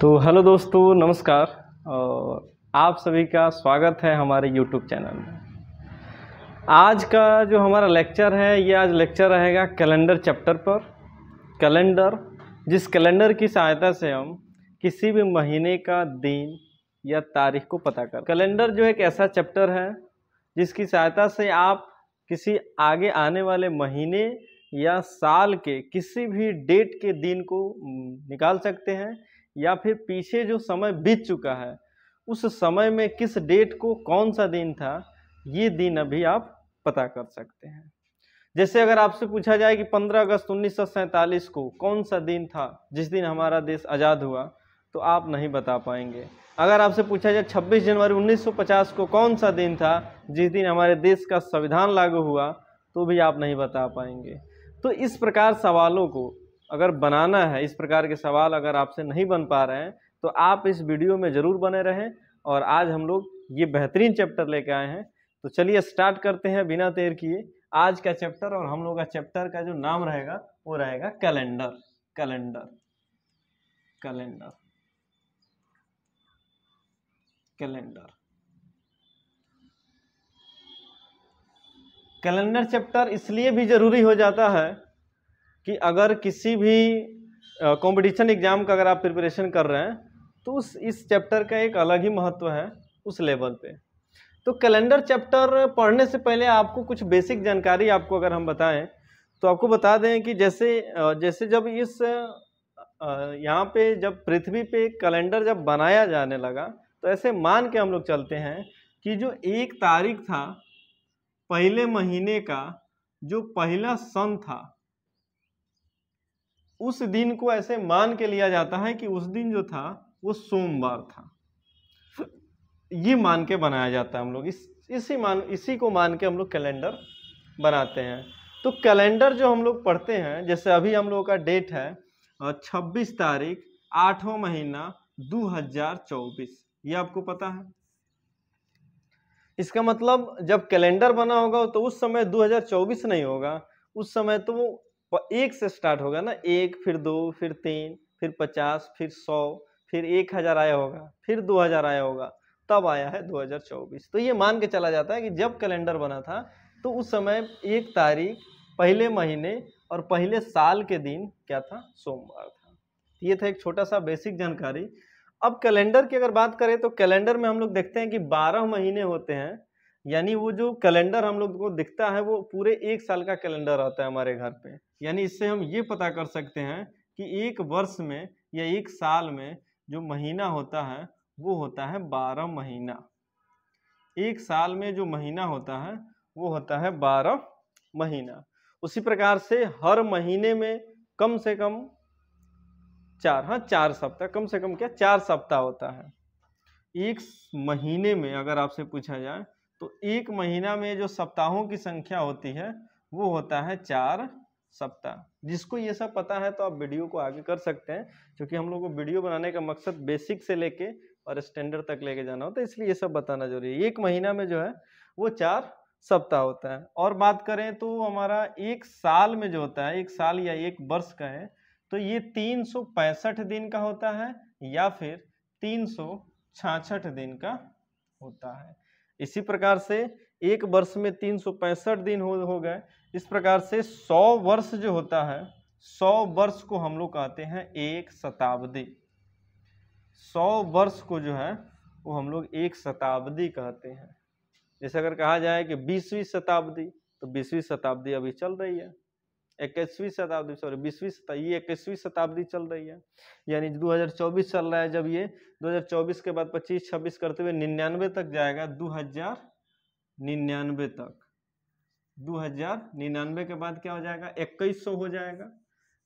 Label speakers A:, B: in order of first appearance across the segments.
A: तो हेलो दोस्तों नमस्कार और आप सभी का स्वागत है हमारे यूट्यूब चैनल में आज का जो हमारा लेक्चर है ये आज लेक्चर रहेगा कैलेंडर चैप्टर पर कैलेंडर जिस कैलेंडर की सहायता से हम किसी भी महीने का दिन या तारीख को पता कर कैलेंडर जो एक ऐसा चैप्टर है जिसकी सहायता से आप किसी आगे आने वाले महीने या साल के किसी भी डेट के दिन को निकाल सकते हैं या फिर पीछे जो समय बीत चुका है उस समय में किस डेट को कौन सा दिन था ये दिन अभी आप पता कर सकते हैं जैसे अगर आपसे पूछा जाए कि 15 अगस्त उन्नीस को कौन सा दिन था जिस दिन हमारा देश आज़ाद हुआ तो आप नहीं बता पाएंगे अगर आपसे पूछा जाए 26 जनवरी 1950 को कौन सा दिन था जिस दिन हमारे देश का संविधान लागू हुआ तो भी आप नहीं बता पाएंगे तो इस प्रकार सवालों को अगर बनाना है इस प्रकार के सवाल अगर आपसे नहीं बन पा रहे हैं तो आप इस वीडियो में ज़रूर बने रहें और आज हम लोग ये बेहतरीन चैप्टर लेके आए हैं तो चलिए स्टार्ट करते हैं बिना देर किए आज का चैप्टर और हम लोग का चैप्टर का जो नाम रहेगा वो रहेगा calendar calendar calendar calendar calendar chapter इसलिए भी ज़रूरी हो जाता है कि अगर किसी भी कंपटीशन एग्ज़ाम का अगर आप प्रिपरेशन कर रहे हैं तो उस इस चैप्टर का एक अलग ही महत्व है उस लेवल पे तो कैलेंडर चैप्टर पढ़ने से पहले आपको कुछ बेसिक जानकारी आपको अगर हम बताएं तो आपको बता दें कि जैसे जैसे जब इस यहाँ पे जब पृथ्वी पे कैलेंडर जब बनाया जाने लगा तो ऐसे मान के हम लोग चलते हैं कि जो एक तारीख था पहले महीने का जो पहला सन था उस दिन को ऐसे मान के लिया जाता है कि उस दिन जो था वो सोमवार था ये मान के बनाया जाता है हम लोग इस इसी मान इसी को मान के हम लोग कैलेंडर बनाते हैं तो कैलेंडर जो हम लोग पढ़ते हैं जैसे अभी हम लोगों का डेट है छब्बीस तारीख आठवा महीना 2024 ये आपको पता है इसका मतलब जब कैलेंडर बना होगा तो उस समय 2024 नहीं होगा उस समय तो वो और एक से स्टार्ट होगा ना एक फिर दो फिर तीन फिर पचास फिर सौ फिर एक हज़ार आया होगा फिर दो हज़ार आया होगा तब आया है 2024 तो ये मान के चला जाता है कि जब कैलेंडर बना था तो उस समय एक तारीख पहले महीने और पहले साल के दिन क्या था सोमवार था तो ये था एक छोटा सा बेसिक जानकारी अब कैलेंडर की अगर बात करें तो कैलेंडर में हम लोग देखते हैं कि 12 महीने होते हैं यानी वो जो कैलेंडर हम लोग को दिखता है वो पूरे एक साल का कैलेंडर आता है हमारे घर पे यानी इससे हम ये पता कर सकते हैं कि एक वर्ष में या एक साल में जो महीना होता है वो होता है बारह महीना एक साल में जो महीना होता है वो होता है बारह महीना उसी प्रकार से हर महीने में कम से कम चार हाँ चार सप्ताह कम से कम क्या चार सप्ताह होता है एक महीने में अगर आपसे पूछा जाए तो एक महीना में जो सप्ताहों की संख्या होती है वो होता है चार सप्ताह जिसको ये सब पता है तो आप वीडियो को आगे कर सकते हैं क्योंकि हम लोग को वीडियो बनाने का मकसद बेसिक से लेके और स्टैंडर्ड तक लेके जाना होता है इसलिए ये सब बताना जरूरी है एक महीना में जो है वो चार सप्ताह होता है और बात करें तो हमारा एक साल में जो होता है एक साल या एक वर्ष का है तो ये तीन दिन का होता है या फिर तीन दिन का होता है इसी प्रकार से एक वर्ष में तीन दिन हो, हो गए इस प्रकार से सौ वर्ष जो होता है सौ वर्ष को हम लोग कहते हैं एक शताब्दी सौ वर्ष को जो है वो हम लोग एक शताब्दी कहते हैं जैसे अगर कहा जाए कि बीसवीं शताब्दी तो बीसवीं शताब्दी अभी चल रही है इक्कीसवीं शताब्दी सॉरी बीसवीं शताब्दी ये इक्कीसवीं शताब्दी चल रही है यानी 2024 चल रहा है जब ये 2024 के बाद 25 26 करते हुए निन्यानवे तक जाएगा हजार निन्यानवे तक हजार निन्यानवे के बाद क्या हो जाएगा सौ हो जाएगा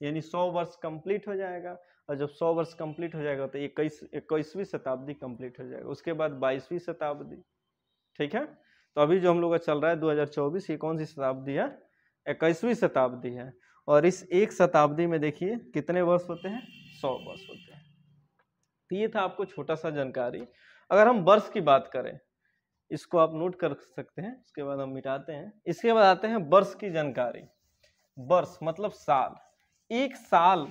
A: यानी 100 वर्ष कंप्लीट हो जाएगा और जब 100 वर्ष कंप्लीट हो जाएगा तो इक्कीस इक्कीसवीं शताब्दी कंप्लीट हो जाएगा उसके बाद बाईसवीं शताब्दी ठीक है तो अभी जो हम लोग का चल रहा है 2024 ये कौन सी शताब्दी है इक्कीसवीं शताब्दी है और इस एक शताब्दी में देखिए कितने वर्ष होते हैं सौ वर्ष होते हैं तो ये था आपको छोटा सा जानकारी अगर हम वर्ष की बात करें इसको आप नोट कर सकते हैं उसके बाद हम मिटाते हैं इसके बाद आते हैं वर्ष की जानकारी वर्ष मतलब साल एक साल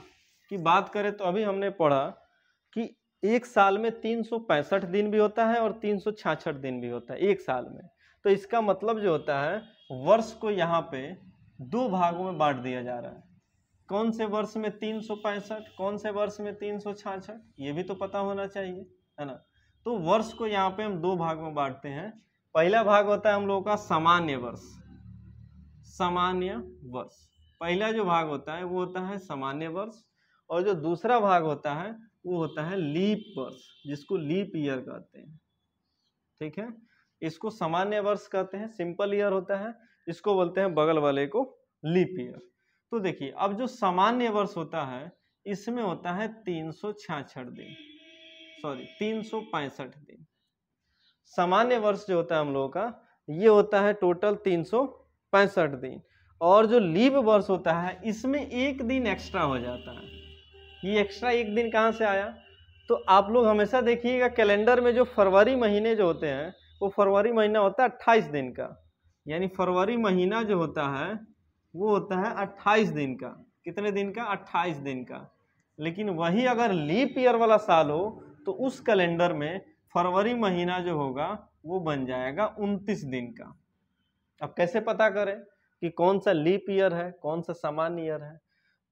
A: की बात करें तो अभी हमने पढ़ा कि एक साल में तीन दिन भी होता है और तीन दिन भी होता है एक साल में तो इसका मतलब जो होता है वर्ष को यहाँ पे दो भागों में बांट दिया जा रहा है कौन से वर्ष में तीन सौ पैंसठ कौन से वर्ष में तीन सौ छाछठ ये भी तो पता होना चाहिए है ना तो वर्ष को यहाँ पे हम दो भाग में बांटते हैं पहला भाग होता है हम लोगों का सामान्य वर्ष सामान्य वर्ष पहला जो भाग होता है वो होता है सामान्य वर्ष और जो दूसरा भाग होता है वो होता है लीप वर्ष जिसको लीप ईयर कहते हैं ठीक है इसको सामान्य वर्ष कहते हैं सिंपल ईयर होता है इसको बोलते हैं बगल वाले को लीप ईयर तो देखिए अब जो सामान्य वर्ष होता है इसमें होता है तीन दिन सॉरी तीन दिन सामान्य वर्ष जो होता है हम लोगों का ये होता है टोटल तीन दिन और जो लीप वर्ष होता है इसमें एक दिन एक्स्ट्रा हो जाता है ये एक्स्ट्रा एक दिन कहाँ से आया तो आप लोग हमेशा देखिएगा कैलेंडर में जो फरवरी महीने जो होते हैं वो फरवरी महीना होता है अट्ठाईस दिन का यानी फरवरी महीना जो होता है वो होता है अट्ठाईस दिन का कितने दिन का अट्ठाईस दिन का लेकिन वही अगर लीप ईयर वाला साल हो तो उस कैलेंडर में फरवरी महीना जो होगा वो बन जाएगा उनतीस दिन का अब कैसे पता करें कि कौन सा लीप ईयर है कौन सा सामान्य ईयर है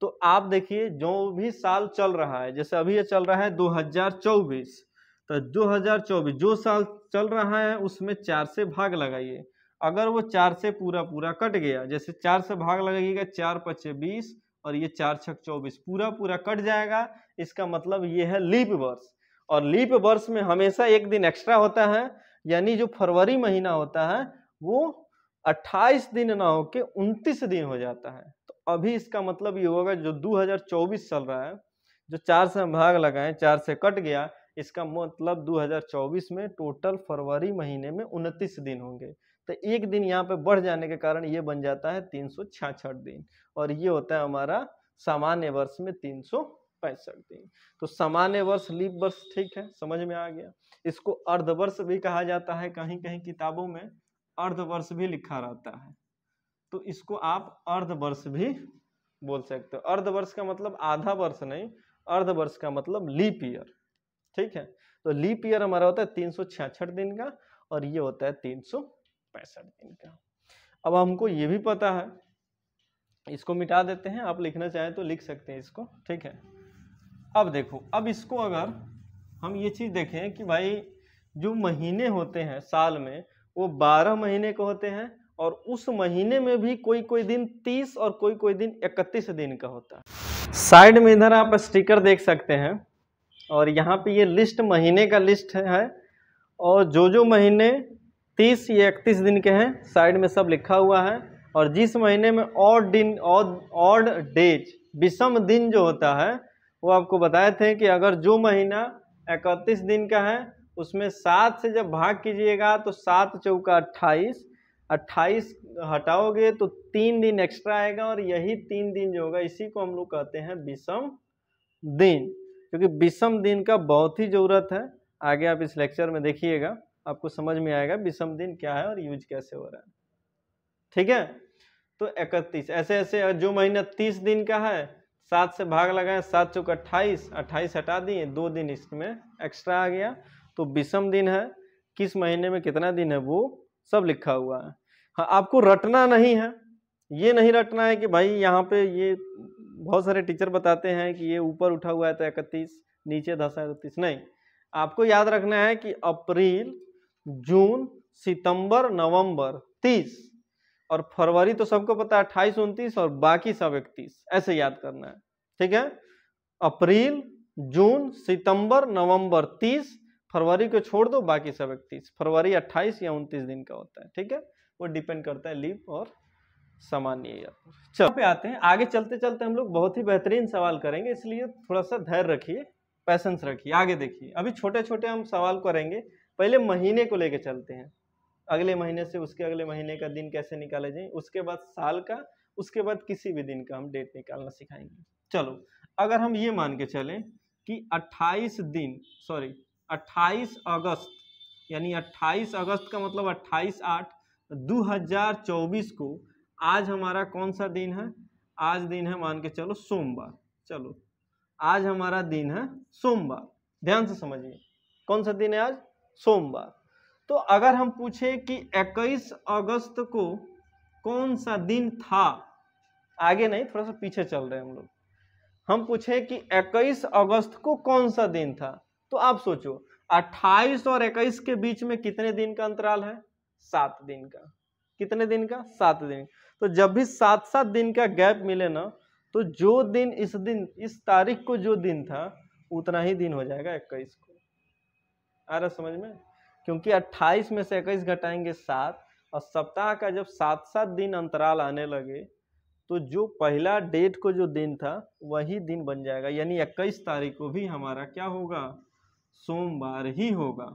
A: तो आप देखिए जो भी साल चल रहा है जैसे अभी ये चल रहा है 2024 तो 2024 जो साल चल रहा है उसमें चार से भाग लगाइए अगर वो चार से पूरा पूरा कट गया जैसे चार से भाग लगेगा चार पच्चे बीस और ये चार छक चौबीस पूरा पूरा कट जाएगा इसका मतलब ये है लीप वर्ष और लीप वर्ष में हमेशा एक दिन एक्स्ट्रा होता है यानी जो फरवरी महीना होता है वो 28 दिन ना होके 29 दिन हो जाता है तो अभी इसका मतलब ये होगा जो 2024 चल रहा है जो चार से हम भाग लगाए चार से कट गया इसका मतलब 2024 में टोटल फरवरी महीने में 29 दिन होंगे तो एक दिन यहाँ पे बढ़ जाने के कारण ये बन जाता है तीन दिन और ये होता है हमारा सामान्य वर्ष में तीन पैंसठ दिन तो सामान्य वर्ष लीप वर्ष ठीक है समझ में आ गया इसको अर्धवर्ष भी कहा जाता है कहीं कहीं किताबों में अर्धवर्ष भी लिखा रहता है तो इसको आप अर्धवर्ष भी बोल सकते हो अर्धवर्ष का मतलब आधा वर्ष नहीं अर्धवर्ष का मतलब लीप ईयर ठीक है तो लीप ईयर हमारा होता है तीन दिन का और ये होता है तीन पैंसठ दिन का अब हमको ये भी पता है इसको मिटा देते हैं आप लिखना चाहें तो लिख सकते हैं इसको ठीक है अब देखो अब इसको अगर हम ये चीज़ देखें कि भाई जो महीने होते हैं साल में वो बारह महीने के होते हैं और उस महीने में भी कोई कोई दिन तीस और कोई कोई दिन इकतीस दिन का होता है साइड में इधर आप स्टिकर देख सकते हैं और यहाँ पे ये लिस्ट महीने का लिस्ट है और जो जो महीने तीस या इकतीस दिन के हैं साइड में सब लिखा हुआ है और जिस महीने में और दिन ऑड डेज विषम दिन जो होता है वो आपको बताए थे कि अगर जो महीना इकतीस दिन का है उसमें सात से जब भाग कीजिएगा तो सात चौका अट्ठाईस अट्ठाईस हटाओगे तो तीन दिन एक्स्ट्रा आएगा और यही तीन दिन जो होगा इसी को हम लोग कहते हैं विषम दिन क्योंकि विषम दिन का बहुत ही ज़रूरत है आगे आप इस लेक्चर में देखिएगा आपको समझ में आएगा विषम दिन क्या है और यूज कैसे हो रहा है ठीक है तो इकतीस ऐसे ऐसे जो महीना तीस दिन का है सात से भाग लगाए सात चौक अट्ठाईस अट्ठाईस हटा दिए दो दिन इसमें एक्स्ट्रा आ गया तो विषम दिन है किस महीने में कितना दिन है वो सब लिखा हुआ है हाँ आपको रटना नहीं है ये नहीं रटना है कि भाई यहाँ पे ये बहुत सारे टीचर बताते हैं कि ये ऊपर उठा हुआ है तो इकतीस नीचे धसा तीस नहीं आपको याद रखना है कि अप्रैल जून सितंबर नवंबर तीस और फरवरी तो सबको पता है अट्ठाईस उनतीस और बाकी सब इकतीस ऐसे याद करना है ठीक है अप्रैल जून सितंबर नवंबर तीस फरवरी को छोड़ दो बाकी सब इकतीस फरवरी अट्ठाईस या उनतीस दिन का होता है ठीक है वो डिपेंड करता है लीव और सामान्य यात्रा चल पे आते हैं आगे चलते चलते हम लोग बहुत ही बेहतरीन सवाल करेंगे इसलिए थोड़ा सा धैर्य रखिए पैसेंस रखिए आगे देखिए अभी छोटे छोटे हम सवाल करेंगे पहले महीने को लेके चलते हैं अगले महीने से उसके अगले महीने का दिन कैसे निकाले जाए उसके बाद साल का उसके बाद किसी भी दिन का हम डेट निकालना सिखाएंगे चलो अगर हम ये मान के चलें कि 28 दिन सॉरी 28 अगस्त यानी 28 अगस्त का मतलब 28 आठ 2024 को आज हमारा कौन सा दिन है आज दिन है मान के चलो सोमवार चलो आज हमारा दिन है सोमवार ध्यान से समझिए कौन सा दिन है आज सोमवार तो अगर हम पूछे कि 21 अगस्त को कौन सा दिन था आगे नहीं थोड़ा सा पीछे चल रहे हम लोग हम पूछे कि 21 अगस्त को कौन सा दिन था तो आप सोचो 28 और 21 के बीच में कितने दिन का अंतराल है सात दिन का कितने दिन का सात दिन तो जब भी सात सात दिन का गैप मिले ना तो जो दिन इस दिन इस तारीख को जो दिन था उतना ही दिन हो जाएगा इक्कीस को आ रहा समझ में क्योंकि 28 में से 21 घटाएंगे सात और सप्ताह का जब सात सात दिन अंतराल आने लगे तो जो पहला डेट को जो दिन था वही दिन बन जाएगा यानी इक्कीस तारीख को भी हमारा क्या होगा सोमवार ही होगा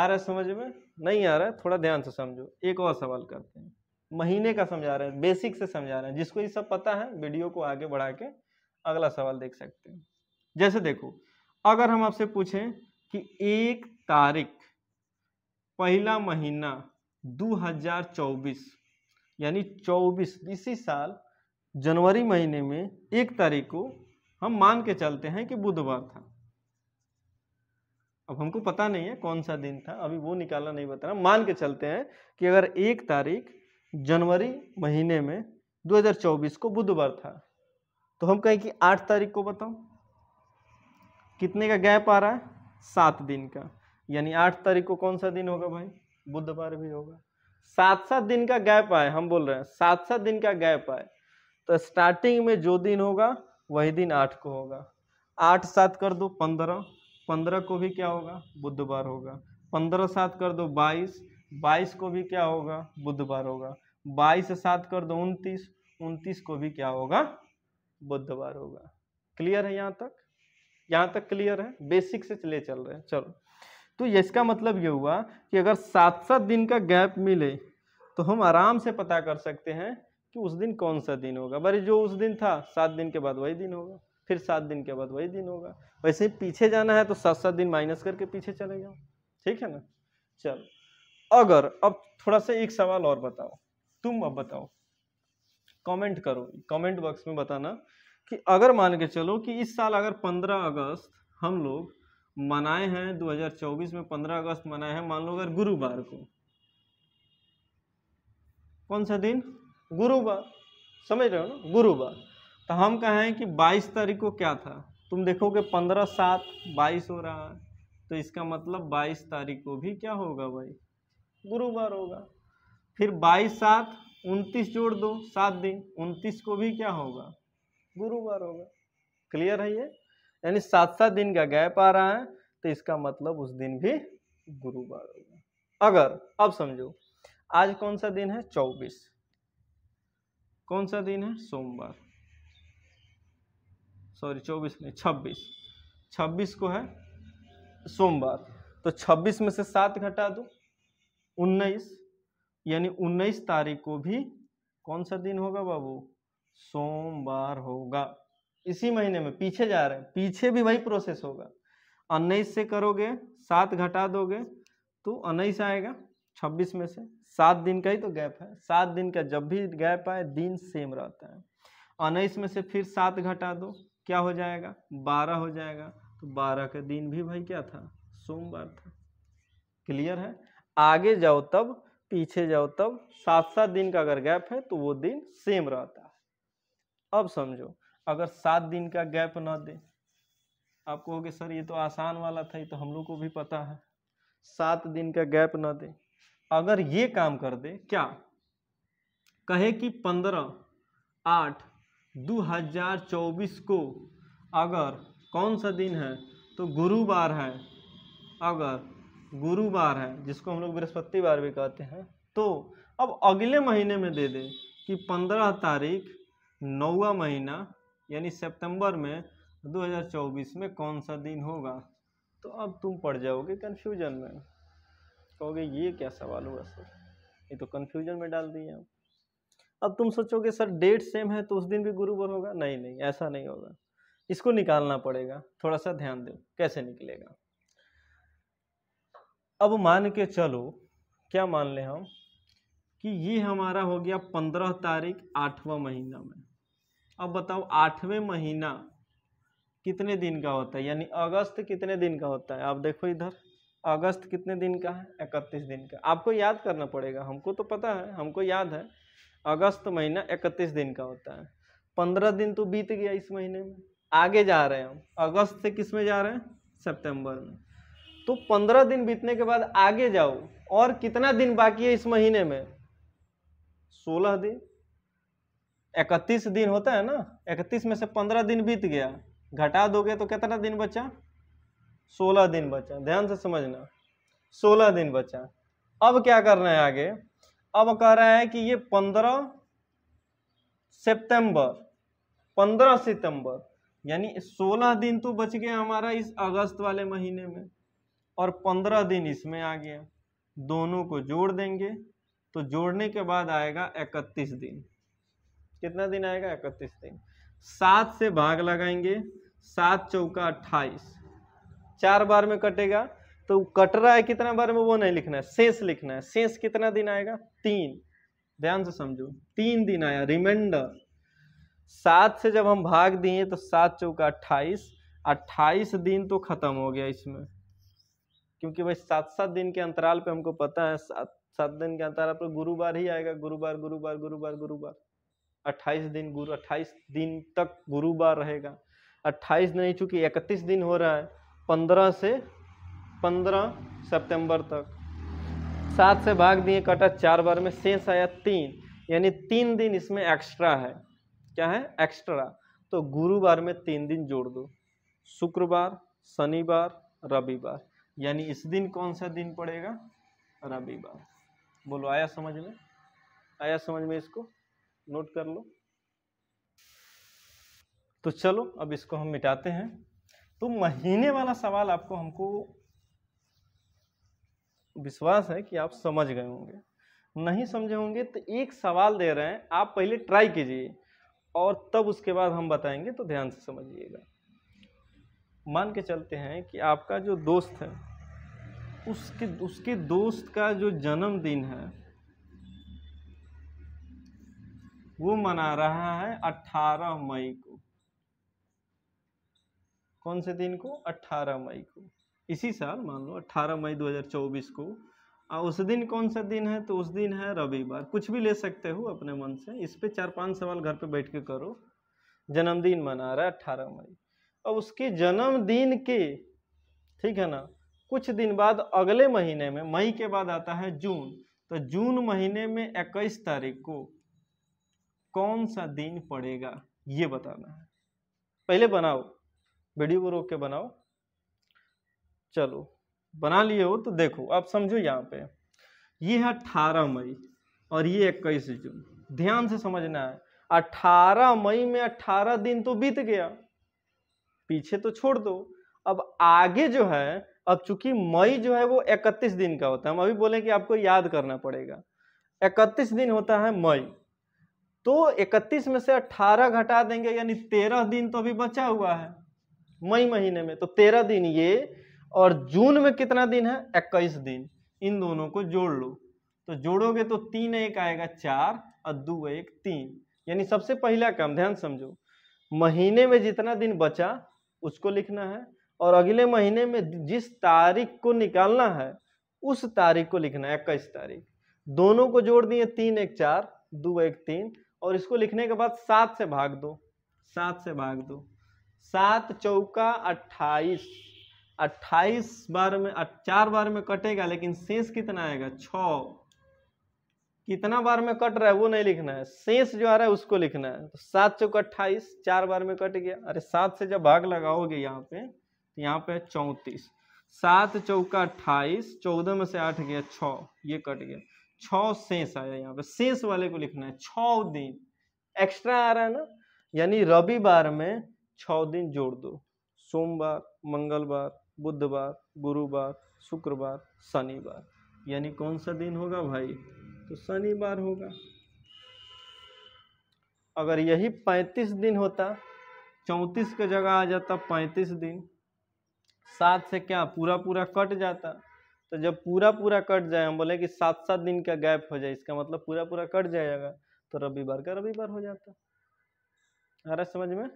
A: आ रहा समझ में नहीं आ रहा है थोड़ा ध्यान से समझो एक और सवाल करते हैं महीने का समझा रहे हैं बेसिक से समझा रहे हैं जिसको ये सब पता है वीडियो को आगे बढ़ा के अगला सवाल देख सकते हैं जैसे देखो अगर हम आपसे पूछें कि एक तारीख पहला महीना 2024 यानी 24 इसी साल जनवरी महीने में एक तारीख को हम मान के चलते हैं कि बुधवार था अब हमको पता नहीं है कौन सा दिन था अभी वो निकालना नहीं बता रहा मान के चलते हैं कि अगर एक तारीख जनवरी महीने में 2024 को बुधवार था तो हम कहें कि आठ तारीख को बताओ कितने का गैप आ रहा है सात दिन का यानी आठ तारीख को कौन सा दिन होगा भाई बुधवार भी होगा सात सात दिन का गैप आए हम बोल रहे हैं सात सात दिन का गैप आए तो स्टार्टिंग में जो दिन होगा वही दिन आठ को होगा आठ सात कर दो पंद्रह पंद्रह को भी क्या होगा बुधवार होगा पंद्रह सात कर दो बाईस बाईस को भी क्या होगा बुधवार होगा बाईस सात कर दो उनतीस उनतीस को भी क्या होगा बुधवार होगा क्लियर है यहाँ तक यहाँ तक क्लियर है बेसिक से चले चल रहे हैं चलो तो इसका मतलब ये हुआ कि अगर सात सात दिन का गैप मिले तो हम आराम से पता कर सकते हैं कि उस दिन कौन सा दिन होगा बारे जो उस दिन था सात दिन के बाद वही दिन होगा फिर सात दिन के बाद वही दिन होगा वैसे ही पीछे जाना है तो सात सात दिन माइनस करके पीछे चले जाओ ठीक है ना चलो अगर अब थोड़ा सा एक सवाल और बताओ तुम अब बताओ कमेंट करो कमेंट बॉक्स में बताना कि अगर मान के चलो कि इस साल अगर 15 अगस्त हम लोग मनाए हैं 2024 में 15 अगस्त मनाए हैं मान लो अगर गुरुवार को कौन सा दिन गुरुवार समझ रहे हो ना गुरुवार तो हम कहें कि 22 तारीख को क्या था तुम देखोगे 15 सात 22 हो रहा है तो इसका मतलब 22 तारीख को भी क्या होगा भाई गुरुवार होगा फिर 22 सात 29 जोड़ दो सात दिन 29 को भी क्या होगा गुरुवार होगा क्लियर है ये यानी सात सात दिन का गैप आ रहा है तो इसका मतलब उस दिन भी गुरुवार होगा अगर अब समझो आज कौन सा दिन है चौबीस कौन सा दिन है सोमवार सॉरी चौबीस नहीं छब्बीस छब्बीस को है सोमवार तो छब्बीस में से सात घटा दो उन्नीस यानी उन्नीस तारीख को भी कौन सा दिन होगा बाबू सोमवार होगा इसी महीने में पीछे जा रहे हैं पीछे भी वही प्रोसेस होगा उन्नीस से करोगे सात घटा दोगे तो उन्नीस आएगा छब्बीस में से सात दिन का ही तो गैप है सात दिन का जब भी गैप आए दिन सेम रहता है उन्नीस में से फिर सात घटा दो क्या हो जाएगा बारह हो जाएगा तो बारह का दिन भी भाई क्या था सोमवार था क्लियर है आगे जाओ तब पीछे जाओ तब सात सात दिन का अगर गैप है तो वो दिन सेम रहता है अब समझो अगर सात दिन का गैप ना दे आप कहोगे सर ये तो आसान वाला था ये तो हम लोग को भी पता है सात दिन का गैप ना दे अगर ये काम कर दे क्या कहे कि पंद्रह आठ दो हजार चौबीस को अगर कौन सा दिन है तो गुरुवार है अगर गुरुवार है जिसको हम लोग बृहस्पतिवार भी कहते हैं तो अब अगले महीने में दे दे कि पंद्रह तारीख नौवा महीना यानी सितंबर में 2024 में कौन सा दिन होगा तो अब तुम पड़ जाओगे कन्फ्यूजन में कहोगे ये क्या सवाल हुआ सर ये तो कन्फ्यूजन में डाल दिए आप अब तुम सोचोगे सर डेट सेम है तो उस दिन भी गुरुवार होगा नहीं नहीं ऐसा नहीं होगा इसको निकालना पड़ेगा थोड़ा सा ध्यान दो कैसे निकलेगा अब मान के चलो क्या मान लें हम कि ये हमारा हो गया पंद्रह तारीख आठवां महीना में अब बताओ आठवें महीना कितने दिन का होता है यानी अगस्त कितने दिन का होता है आप देखो इधर अगस्त कितने दिन का है इकतीस दिन का आपको याद करना पड़ेगा हमको तो पता है हमको याद है अगस्त महीना इकतीस दिन का होता है पंद्रह दिन तो बीत गया इस महीने में आगे जा रहे हैं हम अगस्त से किस में जा रहे हैं सितंबर में तो पंद्रह दिन बीतने के बाद आगे जाओ और कितना दिन बाकी है इस महीने में सोलह दिन इकतीस दिन होता है ना इकतीस में से पंद्रह दिन बीत गया घटा दोगे तो कितना दिन बचा सोलह दिन बचा ध्यान से समझना सोलह दिन बचा अब क्या करना है आगे अब कह रहा है कि ये पंद्रह सितंबर पंद्रह सितंबर यानी सोलह दिन तो बच गया हमारा इस अगस्त वाले महीने में और पंद्रह दिन इसमें आ गया दोनों को जोड़ देंगे तो जोड़ने के बाद आएगा इकतीस दिन कितना दिन आएगा इकतीस दिन सात से भाग लगाएंगे सात चौका अट्ठाईस चार बार में कटेगा तो कट रहा है कितना बार में वो नहीं लिखना है शेष लिखना है शेष कितना दिन आएगा तीन ध्यान से समझो तीन दिन आया रिमाइंडर सात से जब हम भाग दिए तो सात चौका अट्ठाईस अट्ठाईस दिन तो खत्म हो गया इसमें क्योंकि भाई सात सात दिन के अंतराल पे हमको पता है सात सात दिन के अंतराल पर गुरुवार ही आएगा गुरुवार गुरुवार गुरुवार गुरुवार अट्ठाईस दिन गुरु अट्ठाईस दिन तक गुरु बार रहेगा अट्ठाईस नहीं चूँकि इकतीस दिन हो रहा है पंद्रह से पंद्रह सितंबर तक सात से भाग दिए कटा चार बार में शेष आया तीन यानी तीन दिन इसमें एक्स्ट्रा है क्या है एक्स्ट्रा तो गुरुवार में तीन दिन जोड़ दो शुक्रवार शनिवार रविवार यानी इस दिन कौन सा दिन पड़ेगा रविवार बोलो आया समझ में आया समझ में इसको नोट कर लो तो चलो अब इसको हम मिटाते हैं तो महीने वाला सवाल आपको हमको विश्वास है कि आप समझ गए होंगे नहीं समझे होंगे तो एक सवाल दे रहे हैं आप पहले ट्राई कीजिए और तब उसके बाद हम बताएंगे तो ध्यान से समझिएगा मान के चलते हैं कि आपका जो दोस्त है उसके उसके दोस्त का जो जन्मदिन है वो मना रहा है 18 मई को कौन से दिन को 18 मई को इसी साल मान लो 18 मई 2024 को आ, उस दिन कौन सा दिन है तो उस दिन है रविवार कुछ भी ले सकते हो अपने मन से इस पे चार पांच सवाल घर पे बैठ के करो जन्मदिन मना रहा है अट्ठारह मई और उसके जन्मदिन के ठीक है ना कुछ दिन बाद अगले महीने में मई के बाद आता है जून तो जून महीने में इक्कीस तारीख को कौन सा दिन पड़ेगा ये बताना है पहले बनाओ वीडियो को रोक के बनाओ चलो बना लिए हो तो देखो आप समझो यहाँ पे ये है अट्ठारह मई और ये इक्कीस जून ध्यान से समझना है अट्ठारह मई में अट्ठारह दिन तो बीत गया पीछे तो छोड़ दो अब आगे जो है अब चूंकि मई जो है वो इकतीस दिन का होता है हम अभी बोले कि आपको याद करना पड़ेगा इकतीस दिन होता है मई तो 31 में से 18 घटा देंगे यानी 13 दिन तो अभी बचा हुआ है मई महीने में तो 13 दिन ये और जून में कितना दिन है 21 दिन इन दोनों को जोड़ लो तो जोड़ोगे तो तीन एक आएगा चार और दो एक तीन यानी सबसे पहला काम ध्यान समझो महीने में जितना दिन बचा उसको लिखना है और अगले महीने में जिस तारीख को निकालना है उस तारीख को लिखना है इक्कीस तारीख दोनों को जोड़ दिए तीन एक चार दो एक तीन और इसको लिखने के बाद सात से भाग दो सात से भाग दो सात चौका अट्ठाईस अट्ठाईस बार में चार बार में कटेगा लेकिन शेष कितना आएगा छ कितना बार में कट रहा है वो नहीं लिखना है शेष जो आ रहा है उसको लिखना है तो सात चौक अट्ठाईस चार बार में कट गया अरे सात से जब भाग लगाओगे यहाँ पे तो यहाँ पे चौंतीस सात चौका अट्ठाईस चौदह में से आठ गया छ ये कट गया छ शेष आया यहाँ पे शेष वाले को लिखना है छ दिन एक्स्ट्रा आ रहा है ना यानी रविवार में छ दिन जोड़ दो सोमवार मंगलवार बुधवार गुरुवार शुक्रवार शनिवार यानी कौन सा दिन होगा भाई तो शनिवार होगा अगर यही पैंतीस दिन होता चौतीस का जगह आ जाता पैंतीस दिन सात से क्या पूरा पूरा कट जाता तो जब पूरा पूरा कट जाए हम बोले कि सात सात दिन का गैप हो जाए इसका मतलब पूरा पूरा कट जाएगा तो रविवार का रविवार हो जाता आ रहा समझ में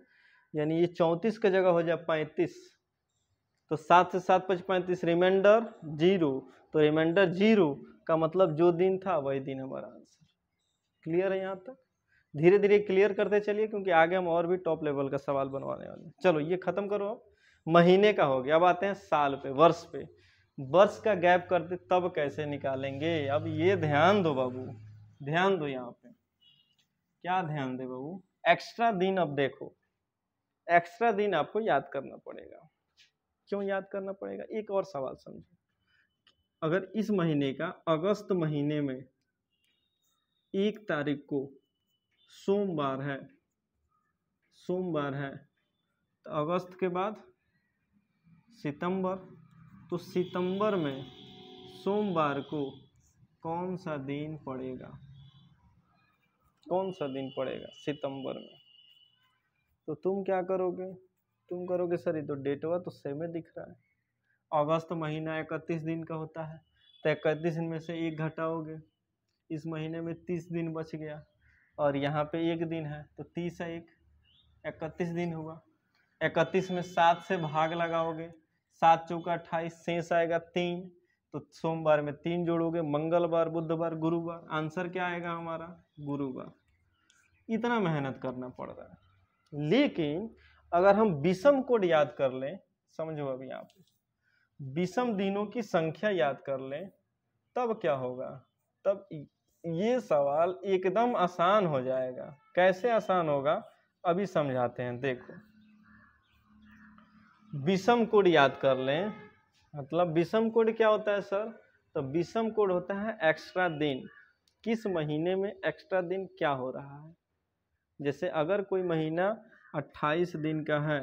A: यानी ये चौंतीस का जगह हो जाए पैंतीस तो सात से सात पच पैंतीस रिमाइंडर जीरो तो रिमाइंडर जीरो का मतलब जो दिन था वही दिन हमारा आंसर क्लियर है यहाँ तक धीरे धीरे क्लियर करते चलिए क्योंकि आगे हम और भी टॉप लेवल का सवाल बनवाने वाले हैं चलो ये खत्म करो अब महीने का हो गया अब आते हैं साल पे वर्ष पे वर्ष का गैप करते तब कैसे निकालेंगे अब ये ध्यान दो बाबू ध्यान दो यहाँ पे क्या ध्यान दे बाबू एक्स्ट्रा दिन अब देखो एक्स्ट्रा दिन आपको याद करना पड़ेगा क्यों याद करना पड़ेगा एक और सवाल समझो अगर इस महीने का अगस्त महीने में एक तारीख को सोमवार है सोमवार है तो अगस्त के बाद सितंबर तो सितंबर में सोमवार को कौन सा दिन पड़ेगा कौन सा दिन पड़ेगा सितंबर में तो तुम क्या करोगे तुम करोगे सर ये तो डेटवा तो सेम ही दिख रहा है अगस्त महीना इकतीस दिन का होता है तो इकतीस दिन में से एक घटाओगे इस महीने में तीस दिन बच गया और यहाँ पे एक दिन है तो तीस है एक इकतीस दिन हुआ इकतीस में सात से भाग लगाओगे सात चौका अट्ठाईस शेष आएगा तीन तो सोमवार में तीन जोड़ोगे मंगलवार बुधवार गुरुवार आंसर क्या आएगा हमारा गुरुवार इतना मेहनत करना पड़ रहा है लेकिन अगर हम विषम कोड याद कर लें समझो अभी आप विषम दिनों की संख्या याद कर लें तब क्या होगा तब ये सवाल एकदम आसान हो जाएगा कैसे आसान होगा अभी समझाते हैं देखो विषम कोड याद कर लें मतलब विषम कोड क्या होता है सर तो विषम कोड होता है एक्स्ट्रा दिन किस महीने में एक्स्ट्रा दिन क्या हो रहा है जैसे अगर कोई महीना 28 दिन का है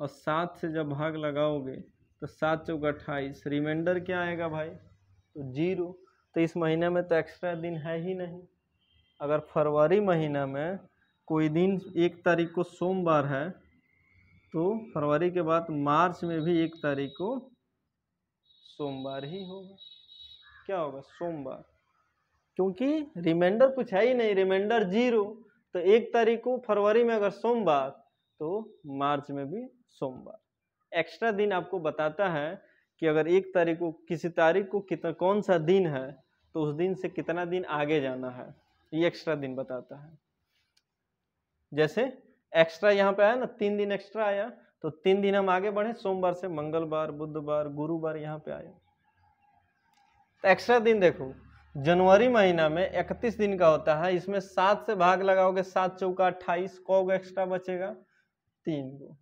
A: और सात से जब भाग लगाओगे तो सात चौक अट्ठाईस रिमाइंडर क्या आएगा भाई तो जीरो तो इस महीने में तो एक्स्ट्रा दिन है ही नहीं अगर फरवरी महीना में कोई दिन एक तारीख को सोमवार है तो फरवरी के बाद मार्च में भी एक तारीख को सोमवार ही होगा क्या होगा सोमवार क्योंकि रिमाइंडर कुछ है ही नहीं रिमाइंडर जीरो तो एक तारीख को फरवरी में अगर सोमवार तो मार्च में भी सोमवार एक्स्ट्रा दिन आपको बताता है कि अगर एक तारीख को किसी तारीख को कितना कौन सा दिन है तो उस दिन से कितना दिन आगे जाना है ये एक्स्ट्रा दिन बताता है जैसे एक्स्ट्रा यहाँ पे आया ना तीन दिन एक्स्ट्रा आया तो तीन दिन हम आगे बढ़े सोमवार से मंगलवार बुधवार गुरुवार यहाँ पे आए तो एक्स्ट्रा दिन देखो जनवरी महीना में 31 दिन का होता है इसमें सात से भाग लगाओगे सात चौका अट्ठाईस कौ गो एक्स्ट्रा बचेगा तीन गो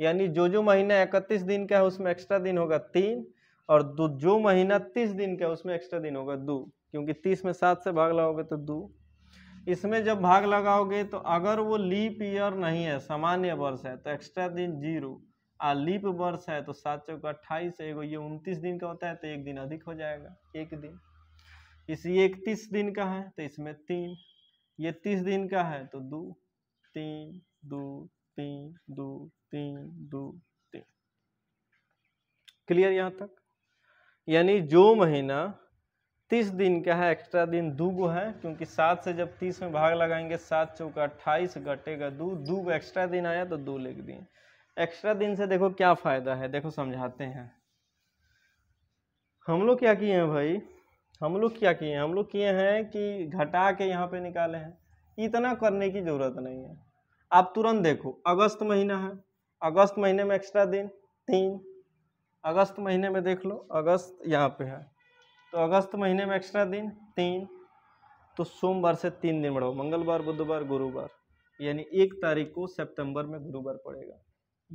A: यानी जो जो महीना 31 दिन का है उसमें एक्स्ट्रा दिन होगा तीन और जो महीना 30 दिन का है उसमें एक्स्ट्रा दिन होगा दो क्योंकि 30 में सात से भाग लगाओगे तो दो इसमें जब भाग लगाओगे तो अगर वो लीप ईयर नहीं है सामान्य वर्ष है तो एक्स्ट्रा दिन जीरो आ लीप वर्ष है तो सात का अट्ठाईस एगो ये उनतीस दिन का होता है तो एक दिन अधिक हो जाएगा एक दिन इस ये इकतीस दिन का है तो इसमें तीन ये तीस दिन का है तो दो तीन दो तीन दो तीन दो तीन क्लियर यहाँ तक यानी जो महीना तीस दिन का है एक्स्ट्रा दिन दो गो है क्योंकि सात से जब तीस में भाग लगाएंगे सात चौका अट्ठाईस घटेगा दो दो गो एक्स्ट्रा दिन आया तो दो लिख दिए एक्स्ट्रा दिन से देखो क्या फ़ायदा है देखो समझाते हैं हम लोग क्या किए हैं भाई हम लोग क्या किए हैं हम लोग किए हैं कि घटा के यहाँ पे निकाले हैं इतना करने की ज़रूरत नहीं है आप तुरंत देखो अगस्त महीना है अगस्त महीने में एक्स्ट्रा दिन तीन अगस्त महीने में देख लो अगस्त यहाँ पे है तो अगस्त महीने में एक्स्ट्रा दिन तीन तो सोमवार से तीन दिन बढ़ाओ मंगलवार बुधवार गुरुवार यानी एक तारीख को सितंबर में गुरुवार पड़ेगा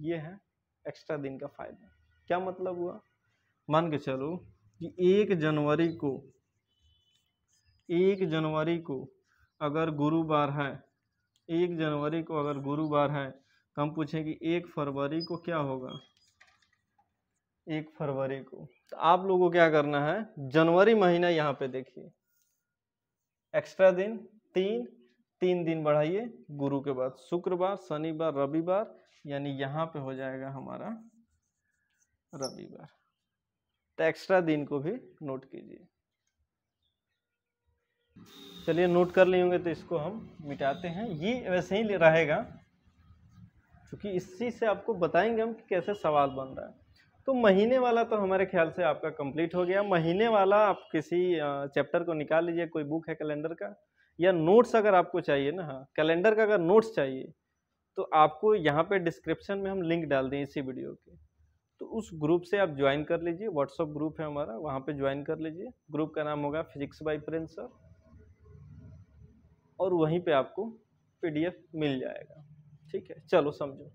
A: ये है एक्स्ट्रा दिन का फायदा क्या मतलब हुआ मान के चलो कि एक जनवरी को एक जनवरी को अगर गुरुवार है एक जनवरी को अगर गुरुवार है तो हम पूछें कि एक फरवरी को क्या होगा एक फरवरी को तो आप लोगों को क्या करना है जनवरी महीना यहाँ पे देखिए एक्स्ट्रा दिन तीन तीन दिन बढ़ाइए गुरु के बाद शुक्रवार शनिवार रविवार यानी यहाँ पे हो जाएगा हमारा रविवार तो एक्स्ट्रा दिन को भी नोट कीजिए चलिए नोट कर लिए होंगे तो इसको हम मिटाते हैं ये वैसे ही रहेगा क्योंकि इसी से आपको बताएंगे हम कि कैसे सवाल बन रहा है तो महीने वाला तो हमारे ख्याल से आपका कंप्लीट हो गया महीने वाला आप किसी चैप्टर को निकाल लीजिए कोई बुक है कैलेंडर का या नोट्स अगर आपको चाहिए ना हाँ कैलेंडर का अगर नोट्स चाहिए तो आपको यहाँ पे डिस्क्रिप्शन में हम लिंक डाल दें इसी वीडियो के तो उस ग्रुप से आप ज्वाइन कर लीजिए व्हाट्सअप ग्रुप है हमारा वहाँ पे ज्वाइन कर लीजिए ग्रुप का नाम होगा फिजिक्स बाई प्रिंस और वहीं पे आपको पीडीएफ मिल जाएगा ठीक है चलो समझो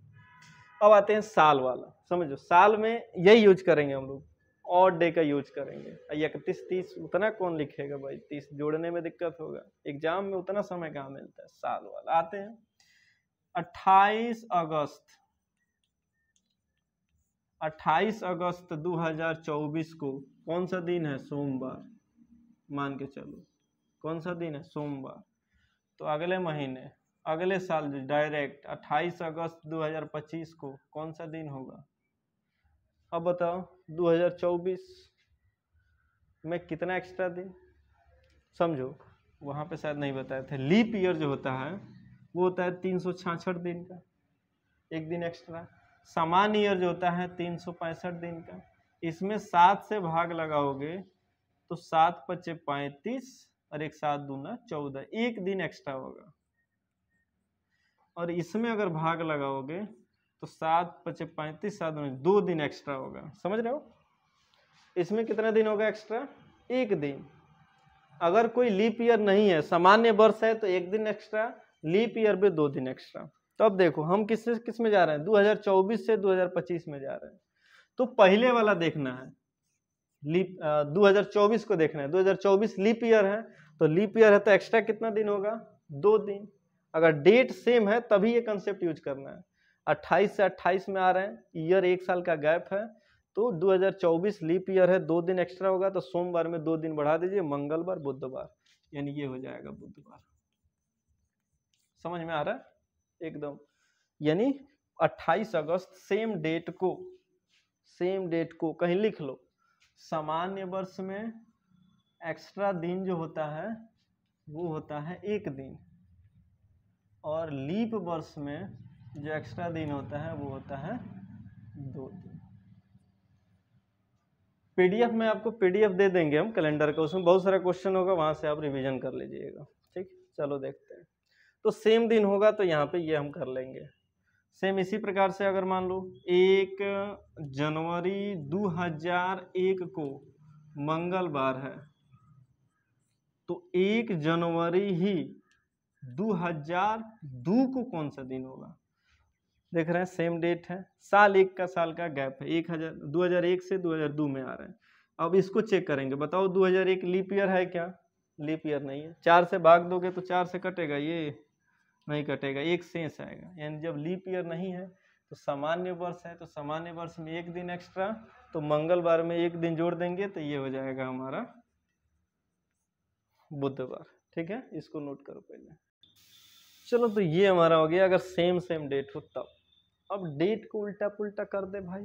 A: अब आते हैं साल वाला समझो साल में यही यूज करेंगे हम लोग और डे का यूज करेंगे इकतीस तीस उतना कौन लिखेगा भाई तीस जोड़ने में दिक्कत होगा एग्जाम में उतना समय कहाँ मिलता है साल वाला आते हैं अट्ठाईस अगस्त अट्ठाईस अगस्त 2024 को कौन सा दिन है सोमवार मान के चलो कौन सा दिन है सोमवार तो अगले महीने अगले साल डायरेक्ट 28 अगस्त 2025 को कौन सा दिन होगा अब बताओ 2024 में कितना एक्स्ट्रा दिन समझो वहाँ पे शायद नहीं बताए थे लीप ईयर जो होता है वो होता है तीन दिन का एक दिन एक्स्ट्रा सामान्य ईयर जो होता है तीन दिन का इसमें सात से भाग लगाओगे तो सात पच्चे पैंतीस और एक सात दूना चौदह एक दिन एक्स्ट्रा होगा और इसमें अगर भाग लगाओगे तो सात पचे पैंतीस सात दो दिन एक्स्ट्रा होगा समझ रहे हो इसमें कितना दिन होगा एक्स्ट्रा एक दिन अगर कोई लीप ईयर नहीं है सामान्य वर्ष है तो एक दिन एक्स्ट्रा लीप ईयर में दो दिन एक्स्ट्रा तो अब देखो हम किस किस में जा रहे हैं 2024 से 2025 में जा रहे हैं तो पहले वाला देखना है लीप आ, 2024 को देखना है 2024 लीप ईयर है तो लीप ईयर है तो एक्स्ट्रा कितना दिन होगा दो दिन अगर डेट सेम है तभी ये कंसेप्ट यूज करना है 28 से 28 में आ रहे हैं ईयर एक साल का गैप है तो 2024 लीप ईयर है दो दिन एक्स्ट्रा होगा तो सोमवार में दो दिन बढ़ा दीजिए मंगलवार बुधवार यानी ये हो जाएगा बुधवार समझ में आ रहा है एकदम यानी 28 अगस्त सेम डेट को सेम डेट को कहीं लिख लो सामान्य वर्ष में एक्स्ट्रा दिन जो होता है वो होता है एक दिन और लीप वर्ष में जो एक्स्ट्रा दिन होता है वो होता है दो दिन पीडीएफ में आपको पीडीएफ दे देंगे हम कैलेंडर का उसमें बहुत सारा क्वेश्चन होगा वहां से आप रिवीजन कर लीजिएगा ठीक चलो देखते हैं तो सेम दिन होगा तो यहाँ पे ये हम कर लेंगे सेम इसी प्रकार से अगर मान लो एक जनवरी 2001 को मंगलवार है तो एक जनवरी ही दो हजार दो को कौन सा दिन होगा देख रहे हैं सेम डेट है साल एक का साल का गैप है एक हजार दो हजार एक से दो हजार दो में आ रहे हैं अब इसको चेक करेंगे बताओ दो हजार एक लीप ईयर है क्या लीप ईयर नहीं है चार से भाग दोगे तो चार से कटेगा ये नहीं कटेगा एक शेष आएगा यानी जब लीप ईयर नहीं है तो सामान्य वर्ष है तो सामान्य वर्ष में एक दिन एक्स्ट्रा तो मंगलवार में एक दिन जोड़ देंगे तो ये हो जाएगा हमारा बुधवार ठीक है इसको नोट करो पहले चलो तो ये हमारा हो गया अगर सेम सेम डेट हो तब अब डेट को उल्टा पुल्टा कर दे भाई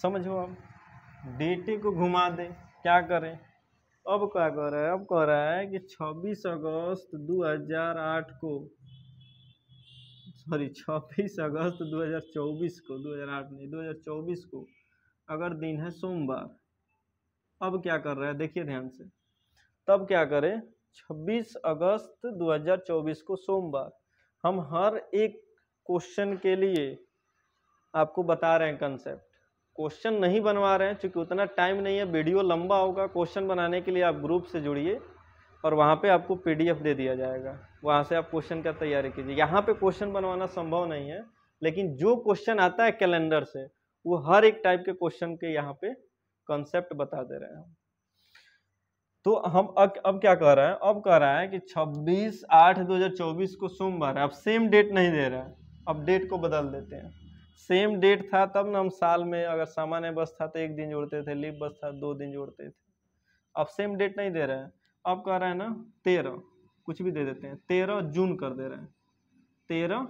A: समझो आप डेटे को घुमा दे क्या करें अब क्या कर रहा है अब कह रहा है कि 26 अगस्त 2008 को सॉरी 26 अगस्त 2024 को 2008 नहीं 2024 को अगर दिन है सोमवार अब क्या कर रहा है देखिए ध्यान से तब क्या करें 26 अगस्त 2024 को सोमवार हम हर एक क्वेश्चन के लिए आपको बता रहे हैं कंसेप्ट क्वेश्चन नहीं बनवा रहे हैं क्योंकि उतना टाइम नहीं है वीडियो लंबा होगा क्वेश्चन बनाने के लिए आप ग्रुप से जुड़िए और वहाँ पे आपको पीडीएफ दे दिया जाएगा वहाँ से आप क्वेश्चन का तैयारी कीजिए यहाँ पे क्वेश्चन बनवाना संभव नहीं है लेकिन जो क्वेश्चन आता है कैलेंडर से वो हर एक टाइप के क्वेश्चन के यहाँ पे कॉन्सेप्ट बता दे रहे हैं तो हम अग, अब क्या कह रहे हैं अब कह रहा है कि 26 आठ 2024 को सोमवार है अब सेम डेट नहीं दे रहा है अब डेट को बदल देते हैं सेम डेट था तब ना हम साल में अगर सामान्य बस था तो एक दिन जोड़ते थे लीप बस था दो दिन जोड़ते थे अब सेम डेट नहीं दे रहे हैं अब कह रहे हैं ना तेरह कुछ भी दे देते हैं तेरह जून कर दे रहे हैं तेरह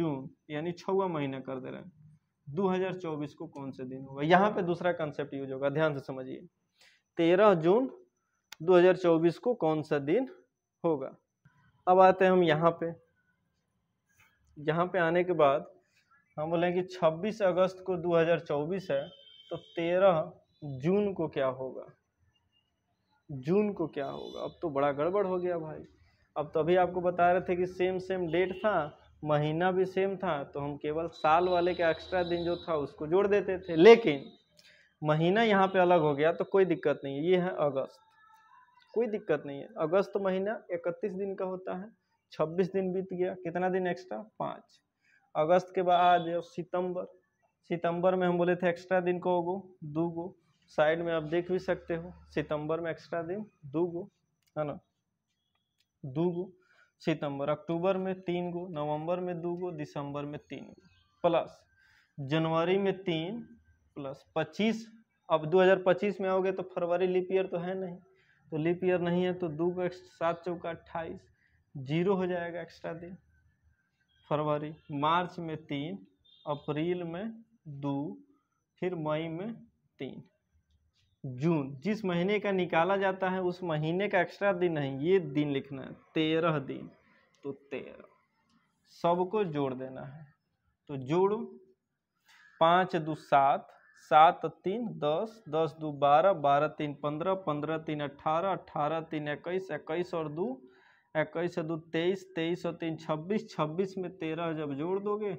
A: जून यानी छवा महीना कर दे रहे हैं 2024 को कौन से दिन होगा यहाँ पे दूसरा कंसेप्ट यूज होगा ध्यान से समझिए तेरह जून 2024 को कौन सा दिन होगा अब आते हैं हम यहाँ पे यहाँ पे आने के बाद हम बोले कि 26 अगस्त को 2024 है तो 13 जून को क्या होगा जून को क्या होगा अब तो बड़ा गड़बड़ हो गया भाई अब तो अभी आपको बता रहे थे कि सेम सेम डेट था महीना भी सेम था तो हम केवल साल वाले का एक्स्ट्रा दिन जो था उसको जोड़ देते थे लेकिन महीना यहाँ पे अलग हो गया तो कोई दिक्कत नहीं है ये है अगस्त कोई दिक्कत नहीं है अगस्त महीना इकतीस दिन का होता है छब्बीस दिन बीत गया कितना दिन एक्स्ट्रा पाँच अगस्त के बाद सितंबर सितंबर में हम बोले थे एक्स्ट्रा दिन को गो दो गो साइड में आप देख भी सकते हो सितंबर में एक्स्ट्रा दिन दो गो है ना दो गो सितंबर अक्टूबर में तीन गो नवंबर में दो गो दिसंबर में तीन गो प्लस जनवरी में तीन प्लस पच्चीस अब 2025 में आओगे तो फरवरी लिपियर ईयर तो है नहीं तो लीप ईयर नहीं है तो दो का सात चौका अट्ठाईस जीरो हो जाएगा एक्स्ट्रा दिन फरवरी मार्च में तीन अप्रैल में दो फिर मई में तीन जून जिस महीने का निकाला जाता है उस महीने का एक्स्ट्रा दिन नहीं ये दिन लिखना है तेरह दिन तो तेरह सबको जोड़ देना है तो जोड़ो पाँच दो सात सात तीन दस दस दो बारह बारह तीन पंद्रह पंद्रह तीन अट्ठारह अठारह तीन इक्कीस इक्कीस और दो इक्कीस और दो तेईस तेईस और तीन छब्बीस छब्बीस में तेरह जब जोड़ दोगे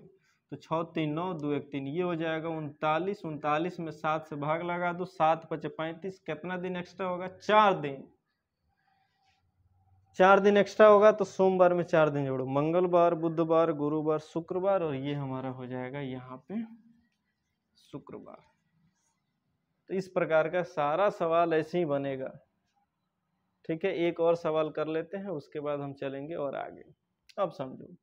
A: तो छः तीन नौ दो एक तीन ये हो जाएगा उनतालीस उनतालीस में सात से भाग लगा दो सात पचे पैंतीस कितना दिन एक्स्ट्रा होगा चार दिन चार दिन एक्स्ट्रा होगा तो सोमवार में चार दिन जोड़ो मंगलवार बुधवार गुरुवार शुक्रवार और ये हमारा हो जाएगा यहाँ पे शुक्रवार तो इस प्रकार का सारा सवाल ऐसे ही बनेगा ठीक है एक और सवाल कर लेते हैं उसके बाद हम चलेंगे और आगे अब समझो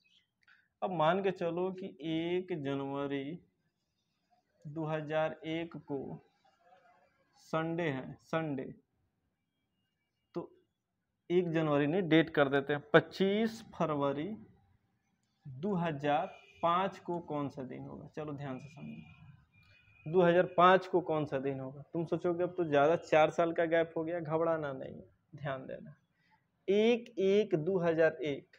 A: अब मान के चलो कि एक जनवरी 2001 को संडे है संडे तो एक जनवरी नहीं डेट कर देते हैं 25 फरवरी 2005 को कौन सा दिन होगा चलो ध्यान से समझो 2005 को कौन सा दिन होगा तुम सोचोगे अब तो ज़्यादा चार साल का गैप हो गया घबराना नहीं ध्यान देना एक एक 2001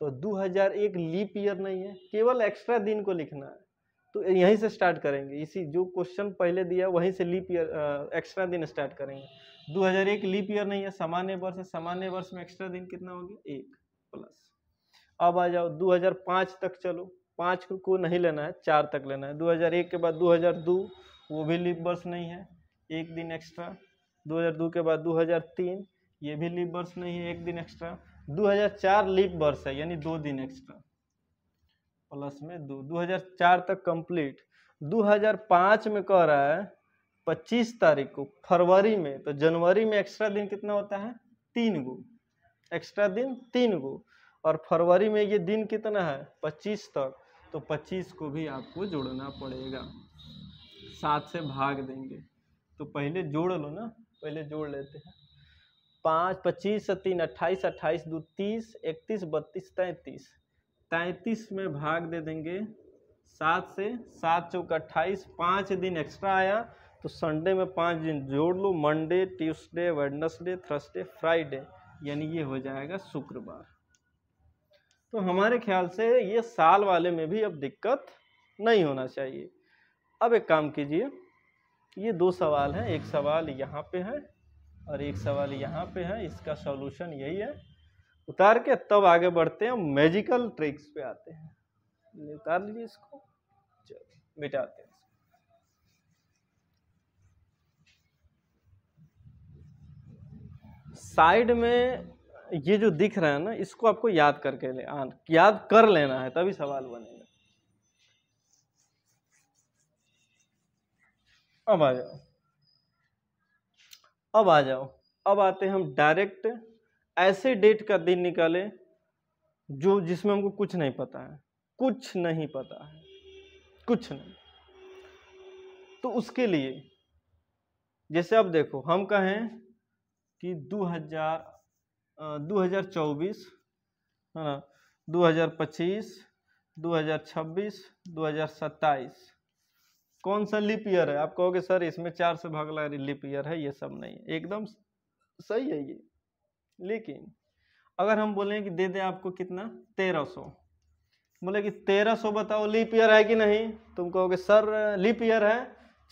A: तो 2001 लीप ईयर नहीं है केवल एक्स्ट्रा दिन को लिखना है तो यहीं से स्टार्ट करेंगे इसी जो क्वेश्चन पहले दिया वहीं से लीप ईयर एक्स्ट्रा दिन स्टार्ट करेंगे 2001 लीप ईयर नहीं है सामान्य वर्ष है सामान्य वर्ष में एक्स्ट्रा दिन कितना हो गया एक प्लस अब आ जाओ 2005 तक चलो पाँच को नहीं लेना है चार तक लेना है 2001 के बाद 2002 वो भी लीप वर्ष नहीं है एक दिन एक्स्ट्रा 2002 के बाद 2003 ये भी लीप वर्ष नहीं है एक दिन एक्स्ट्रा 2004 लीप वर्ष है यानी दो दिन एक्स्ट्रा प्लस में दो 2004 तक कंप्लीट 2005 में कह रहा है 25 तारीख को फरवरी में तो जनवरी में एक्स्ट्रा दिन कितना होता है तीन गो एक्स्ट्रा दिन तीन गो और फरवरी में ये दिन कितना है 25 तक तो 25 को भी आपको जोड़ना पड़ेगा सात से भाग देंगे तो पहले जोड़ लो ना पहले जोड़ लेते हैं पाँच पच्चीस तीन अट्ठाईस अट्ठाईस दो तीस इकतीस बत्तीस तैंतीस तैंतीस में भाग दे देंगे सात से सात चौक अट्ठाईस पाँच दिन एक्स्ट्रा आया तो संडे में पाँच दिन जोड़ लो Monday Tuesday Wednesday Thursday Friday यानी ये हो जाएगा शुक्रवार तो हमारे ख्याल से ये साल वाले में भी अब दिक्कत नहीं होना चाहिए अब एक काम कीजिए ये दो सवाल हैं एक सवाल यहाँ पे है और एक सवाल यहाँ पे है इसका सॉल्यूशन यही है उतार के तब आगे बढ़ते हैं मैजिकल ट्रिक्स पे आते हैं उतार लीजिए इसको चलो मिटाते हैं साइड में ये जो दिख रहा है ना इसको आपको याद करके ले आ, हाँ, याद कर लेना है तभी सवाल बनेगा अब आ जाओ अब आ जाओ अब आते हैं हम डायरेक्ट ऐसे डेट का दिन निकाले जो जिसमें हमको कुछ नहीं पता है कुछ नहीं पता है कुछ नहीं तो उसके लिए जैसे अब देखो हम कहें कि 2024 है ना 2025 2026 2027 कौन सा लिप ईयर है आप कहोगे सर इसमें चार से भाग लगा लिप ईयर है ये सब नहीं एकदम सही है ये लेकिन अगर हम बोलें कि दे दें आपको कितना तेरह सौ बोले कि तेरह सौ बताओ लिप ईयर है कि नहीं तुम कहोगे सर लिप ईयर है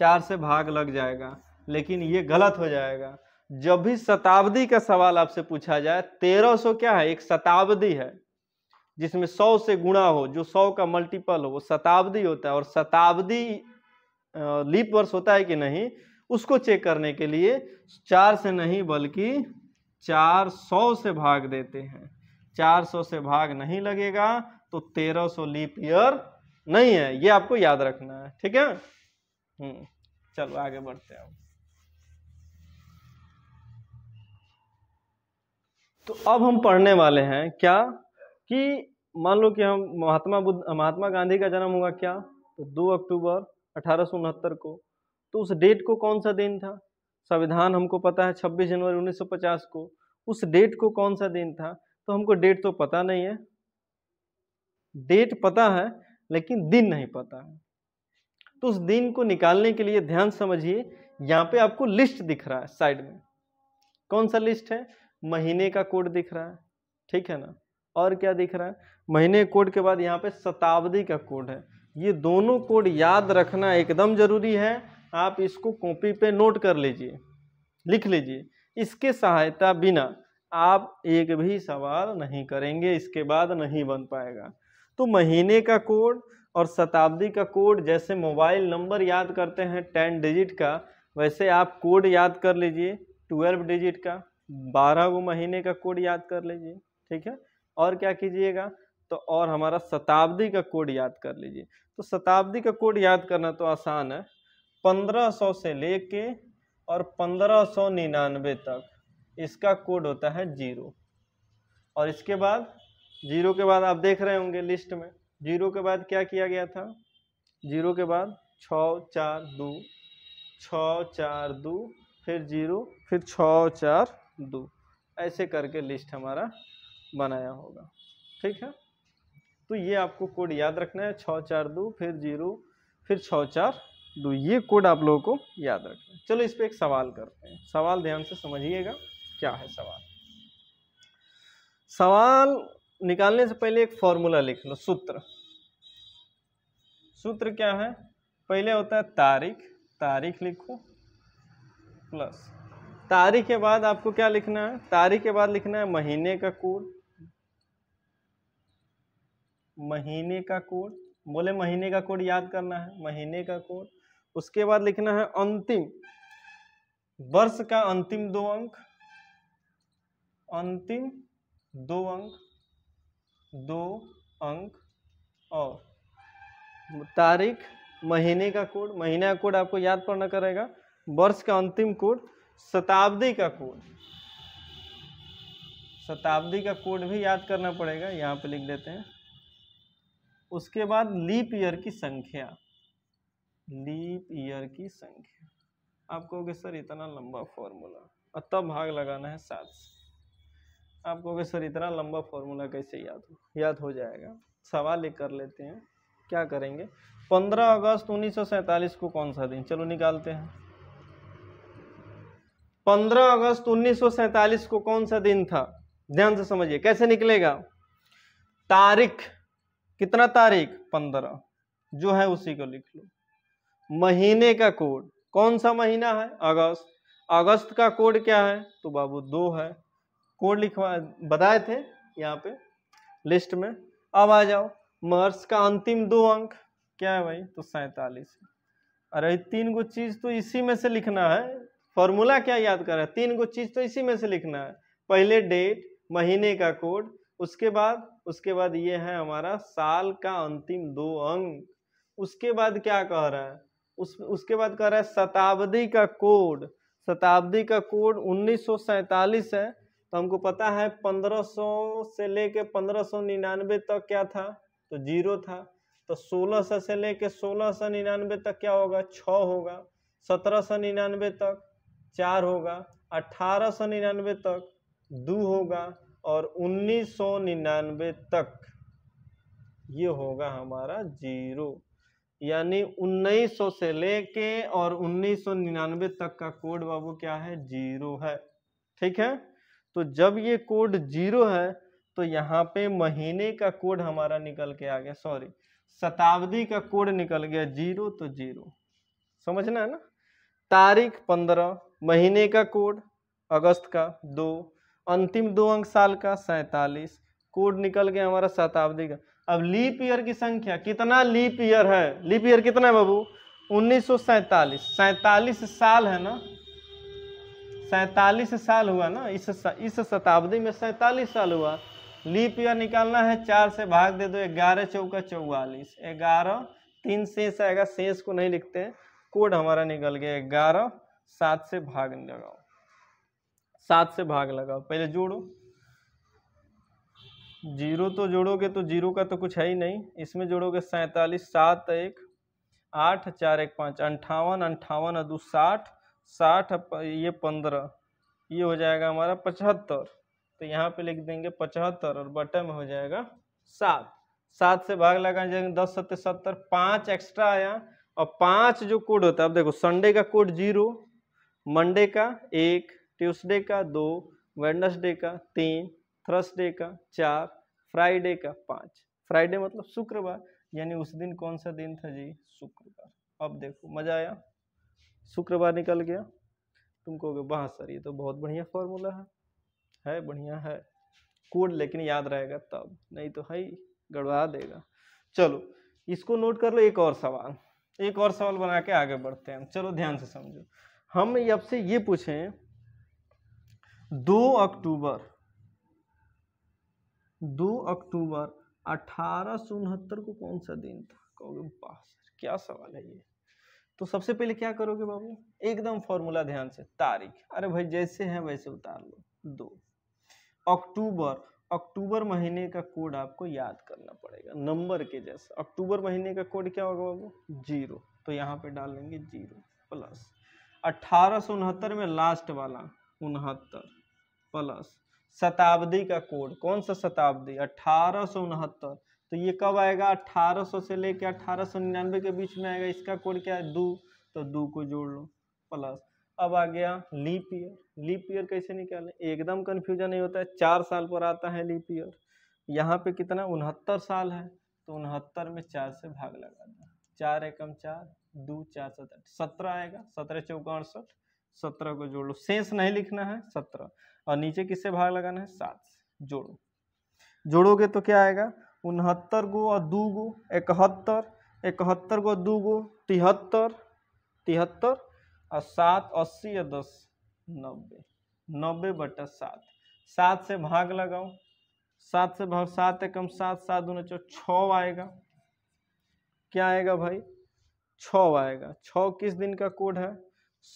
A: चार से भाग लग जाएगा लेकिन ये गलत हो जाएगा जब भी शताब्दी का सवाल आपसे पूछा जाए 1300 क्या है एक शताब्दी है जिसमें 100 से गुणा हो जो 100 का मल्टीपल हो वो शताब्दी होता है और शताब्दी लीप वर्ष होता है कि नहीं उसको चेक करने के लिए चार से नहीं बल्कि चार सौ से भाग देते हैं चार सौ से भाग नहीं लगेगा तो तेरह सौ लीप ईयर नहीं है ये आपको याद रखना है ठीक है हम्म, चलो आगे बढ़ते हैं तो अब हम पढ़ने वाले हैं क्या कि मान लो कि हम महात्मा बुद्ध महात्मा गांधी का जन्म हुआ क्या तो दो अक्टूबर अठारह को तो उस डेट को कौन सा दिन था संविधान हमको पता है 26 जनवरी 1950 को उस डेट को कौन सा दिन था तो हमको डेट तो पता नहीं है डेट पता है लेकिन दिन नहीं पता है तो उस दिन को निकालने के लिए ध्यान समझिए यहाँ पे आपको लिस्ट दिख रहा है साइड में कौन सा लिस्ट है महीने का कोड दिख रहा है ठीक है ना और क्या दिख रहा है महीने कोड के बाद यहाँ पे शताब्दी का कोड है ये दोनों कोड याद रखना एकदम ज़रूरी है आप इसको कॉपी पे नोट कर लीजिए लिख लीजिए इसके सहायता बिना आप एक भी सवाल नहीं करेंगे इसके बाद नहीं बन पाएगा तो महीने का कोड और शताब्दी का कोड जैसे मोबाइल नंबर याद करते हैं टेन डिजिट का वैसे आप कोड याद कर लीजिए ट्वेल्व डिजिट का बारह वो महीने का कोड याद कर लीजिए ठीक है और क्या कीजिएगा तो और हमारा शताब्दी का कोड याद कर लीजिए तो शताब्दी का कोड याद करना तो आसान है पंद्रह सौ से लेके और पंद्रह सौ निन्यानवे तक इसका कोड होता है जीरो और इसके बाद जीरो के बाद आप देख रहे होंगे लिस्ट में जीरो के बाद क्या किया गया था जीरो के बाद छ चार दो छ चार दो फिर जीरो फिर छ चार दो ऐसे करके लिस्ट हमारा बनाया होगा ठीक है तो ये आपको कोड याद रखना है छः चार दो फिर जीरो फिर छः चार दो ये कोड आप लोगों को याद रखना है चलो इस पर एक सवाल करते हैं सवाल ध्यान से समझिएगा क्या है सवाल सवाल निकालने से पहले एक फॉर्मूला लिख लो सूत्र सूत्र क्या है पहले होता है तारीख तारीख लिखो प्लस तारीख के बाद आपको क्या लिखना है तारीख के बाद लिखना है महीने का कोड महीने का कोड बोले महीने का कोड याद करना है महीने का कोड उसके बाद लिखना है अंतिम वर्ष का अंतिम दो अंक अंतिम दो अंक दो अंक और तारीख महीने का कोड महीने का कोड आपको याद पड़ना करेगा वर्ष का अंतिम कोड शताब्दी का कोड शताब्दी का कोड भी याद करना पड़ेगा यहाँ पे लिख देते हैं उसके बाद लीप ईयर की संख्या लीप ईयर की संख्या आप कहोगे सर इतना लंबा फॉर्मूला और तब भाग लगाना है सात से आप कहोगे सर इतना लंबा फॉर्मूला कैसे याद हो याद हो जाएगा सवाल एक कर लेते हैं क्या करेंगे पंद्रह अगस्त उन्नीस को कौन सा दिन चलो निकालते हैं पंद्रह अगस्त उन्नीस को कौन सा दिन था ध्यान से समझिए कैसे निकलेगा तारीख कितना तारीख पंद्रह जो है उसी को लिख लो महीने का कोड कौन सा महीना है अगस्त अगस्त का कोड क्या है तो बाबू दो है कोड लिखवा बताए थे यहाँ पे लिस्ट में अब आ जाओ मर्स का अंतिम दो अंक क्या है भाई तो सैतालीस अरे तीन गो चीज तो इसी में से लिखना है फॉर्मूला क्या याद कर रहा है तीन गो चीज तो इसी में से लिखना है पहले डेट महीने का कोड उसके बाद उसके बाद ये है हमारा साल का अंतिम दो अंक उसके बाद क्या कह रहा है उस उसके बाद कह रहा है शताब्दी का कोड शताब्दी का कोड उन्नीस है तो हमको पता है 1500 से लेके 1599 तक क्या था तो जीरो था तो 1600 से लेके 1699 तक क्या होगा छ होगा 1799 तक चार होगा अठारह सौ निन्यानवे तक दो होगा और उन्नीस सौ निन्यानवे तक ये होगा हमारा जीरो यानी 1900 से लेके और 1999 तक का कोड बाबू क्या है जीरो है ठीक है तो जब ये कोड जीरो है तो यहाँ पे महीने का कोड हमारा निकल के आ गया सॉरी शताब्दी का कोड निकल गया जीरो तो जीरो समझना है ना तारीख पंद्रह महीने का कोड अगस्त का दो अंतिम दो अंक साल का सैतालीस कोड निकल गया हमारा शताब्दी का अब लीप ईयर की संख्या कितना लीप ईयर है लीप ईयर कितना है बाबू उन्नीस सौ सैतालीस साल है ना सैतालीस साल हुआ ना इस इस शताब्दी में सैतालीस साल हुआ लीप ईयर निकालना है चार से भाग दे दो ग्यारह चौका चौवालीस ग्यारह तीन शेष आएगा शेष को नहीं लिखते कोड हमारा निकल गया ग्यारह सात से भाग लगाओ सात से भाग लगाओ पहले जोड़ो जीरो तो जोड़ोगे तो जीरो का तो कुछ है ही नहीं इसमें जोड़ोगे सैतालीस सात एक आठ चार एक पाँच अंठावन अंठावन दो साठ साठ ये पंद्रह ये हो जाएगा हमारा पचहत्तर तो यहाँ पे लिख देंगे पचहत्तर और बटे में हो जाएगा सात सात से भाग लगा जाएंगे दस सत्तर सत्तर पाँच एक्स्ट्रा आया और पाँच जो कोड होता है अब देखो संडे का कोड जीरो मंडे का एक ट्यूसडे का दो वेडनसडे का तीन थर्सडे का चार फ्राइडे का पाँच फ्राइडे मतलब शुक्रवार यानी उस दिन कौन सा दिन था जी शुक्रवार अब देखो मज़ा आया शुक्रवार निकल गया तुम कहोगे वाह सर ये तो बहुत बढ़िया फॉर्मूला है है बढ़िया है कोड लेकिन याद रहेगा तब नहीं तो है गड़बड़ा देगा चलो इसको नोट कर लो एक और सवाल एक और सवाल बना के आगे बढ़ते हैं चलो ध्यान से समझो हम आपसे ये पूछें दो अक्टूबर दो अक्टूबर अठारह उनहत्तर को कौन सा दिन था कहोगे वाह क्या सवाल है ये तो सबसे पहले क्या करोगे बाबू एकदम फॉर्मूला ध्यान से तारीख अरे भाई जैसे है वैसे उतार लो दो अक्टूबर अक्टूबर महीने का कोड आपको याद करना पड़ेगा नंबर के जैसे अक्टूबर महीने का कोड क्या होगा बाबू जीरो तो यहाँ पे डाल लेंगे जीरो प्लस अट्ठारह में लास्ट वाला उनहत्तर प्लस शताब्दी का कोड कौन सा शताब्दी अट्ठारह तो ये कब आएगा 1800 से लेके 1899 के बीच में आएगा इसका कोड क्या है दो तो दो को जोड़ लो प्लस अब आ गया लीप ईयर लीप ईयर कैसे निकाले एकदम कन्फ्यूजन नहीं होता है चार साल पर आता है लीप ईयर यहाँ पे कितना उनहत्तर साल है तो उनहत्तर में चार से भाग लगा दो चार एकम चार दो चार सत्रह सत्रह आएगा सत्रह चौका अड़सठ सत्रह को जोड़ लो शेष नहीं लिखना है सत्रह और नीचे किससे भाग लगाना है सात से जोड़ो जोड़ोगे तो क्या आएगा उनहत्तर गो और दो गो इकहत्तर इकहत्तर गो दू गो तिहत्तर तिहत्तर और सात अस्सी और दस नब्बे नब्बे बटा सात सात से भाग लगाओ सात से भाग सात एकम सात सात दो चौ आएगा क्या आएगा भाई छ आएगा छ किस दिन का कोड है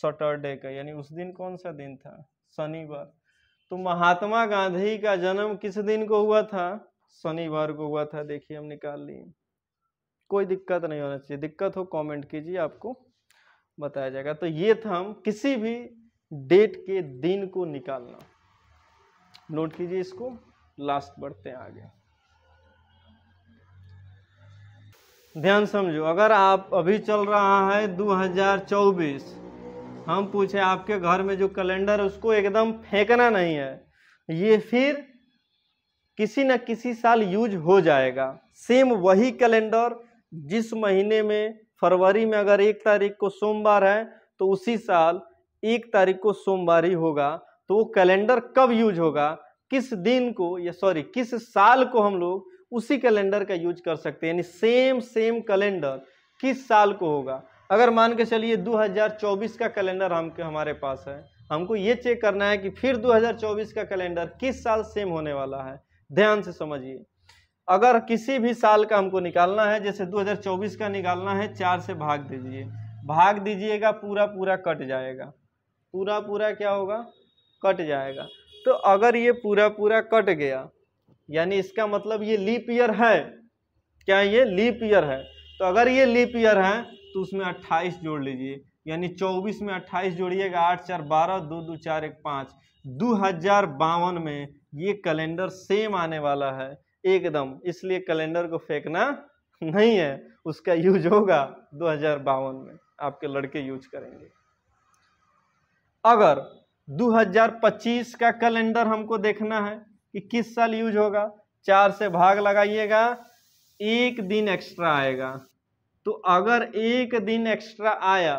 A: सटरडे का यानी उस दिन कौन सा दिन था शनिवार तो महात्मा गांधी का जन्म किस दिन को हुआ था शनिवार को हुआ था देखिए हम निकाल लिए कोई दिक्कत नहीं होना चाहिए दिक्कत हो कमेंट कीजिए आपको बताया जाएगा तो ये था हम किसी भी डेट के दिन को निकालना नोट कीजिए इसको लास्ट बढ़ते हैं आगे ध्यान समझो अगर आप अभी चल रहा है 2024 हम पूछे आपके घर में जो कैलेंडर उसको एकदम फेंकना नहीं है ये फिर किसी न किसी साल यूज हो जाएगा सेम वही कैलेंडर जिस महीने में फरवरी में अगर एक तारीख को सोमवार है तो उसी साल एक तारीख को सोमवार ही होगा तो वो कैलेंडर कब यूज होगा किस दिन को या सॉरी किस साल को हम लोग उसी कैलेंडर का यूज कर सकते हैं यानी सेम सेम कैलेंडर किस साल को होगा अगर मान के चलिए 2024 का कैलेंडर हम हमारे पास है हमको ये चेक करना है कि फिर 2024 का कैलेंडर किस साल सेम होने वाला है ध्यान से समझिए अगर किसी भी साल का हमको निकालना है जैसे 2024 का निकालना है चार से भाग दीजिए भाग दीजिएगा पूरा पूरा कट जाएगा पूरा पूरा क्या होगा कट जाएगा तो अगर ये पूरा पूरा कट गया यानी इसका मतलब ये लीप ईयर है क्या ये लीप ईयर है तो अगर ये लीप ईयर है तो उसमें अट्ठाईस जोड़ लीजिए यानी चौबीस में अट्ठाईस जोड़िएगा आठ चार बारह दो दो चार एक पाँच दो हजार बावन में ये कैलेंडर सेम आने वाला है एकदम इसलिए कैलेंडर को फेंकना नहीं है उसका यूज होगा दो हजार बावन में आपके लड़के यूज करेंगे अगर 2025 का कैलेंडर हमको देखना है कि किस साल यूज होगा चार से भाग लगाइएगा एक दिन एक्स्ट्रा आएगा तो अगर एक दिन एक्स्ट्रा आया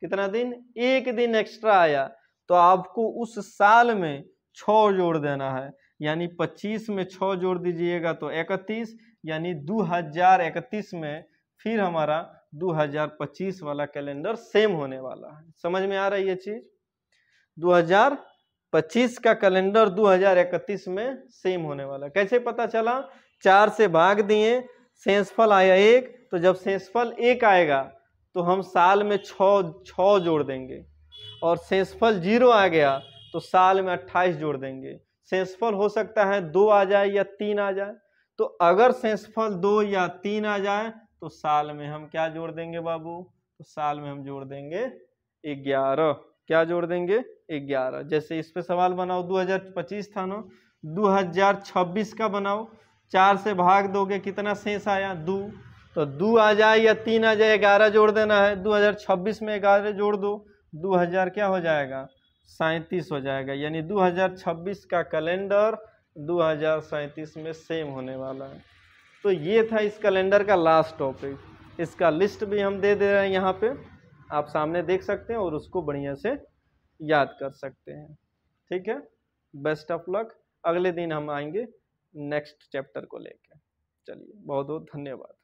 A: कितना दिन एक दिन एक्स्ट्रा आया तो आपको उस साल में छ जोड़ देना है यानी पच्चीस में छ जोड़ दीजिएगा तो इकतीस यानी दो हजार इकतीस में फिर हमारा दो हजार पच्चीस वाला कैलेंडर सेम होने वाला है समझ में आ रही है चीज़ दो हजार 25 का कैलेंडर 2031 में सेम होने वाला कैसे पता चला चार से भाग दिए सेंसफल आया एक तो जब सेंसफल एक आएगा तो हम साल में छ छ जोड़ देंगे और सेंसफल जीरो आ गया तो साल में अट्ठाईस जोड़ देंगे सेंसफल हो सकता है दो आ जाए या तीन आ जाए तो अगर सेंसफल दो या तीन आ जाए तो साल में हम क्या जोड़ देंगे बाबू तो साल में हम जोड़ देंगे ग्यारह क्या जोड़ देंगे ग्यारह जैसे इस पे सवाल बनाओ 2025 था ना 2026 का बनाओ चार से भाग दोगे कितना शेष आया दो तो दो आ जाए या तीन आ जाए ग्यारह जोड़ देना है 2026 में ग्यारह जोड़ दो 2000 क्या हो जाएगा सैंतीस हो जाएगा यानी 2026 का कैलेंडर 2037 में सेम होने वाला है तो ये था इस कैलेंडर का लास्ट टॉपिक इसका लिस्ट भी हम दे दे रहे हैं यहाँ पे आप सामने देख सकते हैं और उसको बढ़िया से याद कर सकते हैं ठीक है बेस्ट ऑफ लक अगले दिन हम आएंगे नेक्स्ट चैप्टर को लेकर चलिए बहुत बहुत धन्यवाद